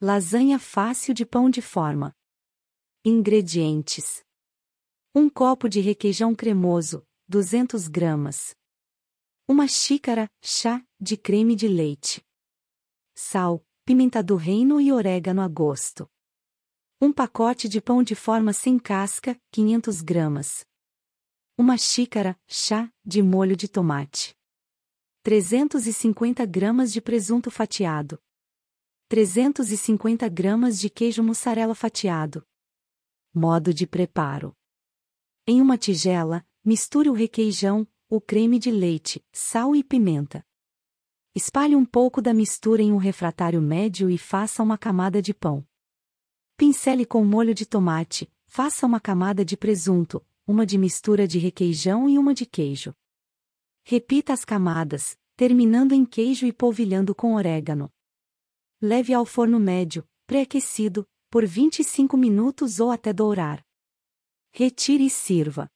Lasanha fácil de pão de forma. Ingredientes: um copo de requeijão cremoso, 200 gramas. Uma xícara, chá, de creme de leite. Sal, pimenta do reino e orégano a gosto. Um pacote de pão de forma sem casca, 500 gramas. Uma xícara, chá, de molho de tomate. 350 gramas de presunto fatiado. 350 gramas de queijo mussarela fatiado. Modo de preparo: Em uma tigela, misture o requeijão, o creme de leite, sal e pimenta. Espalhe um pouco da mistura em um refratário médio e faça uma camada de pão. Pincele com molho de tomate, faça uma camada de presunto, uma de mistura de requeijão e uma de queijo. Repita as camadas, terminando em queijo e polvilhando com orégano. Leve ao forno médio, pré-aquecido, por 25 minutos ou até dourar. Retire e sirva.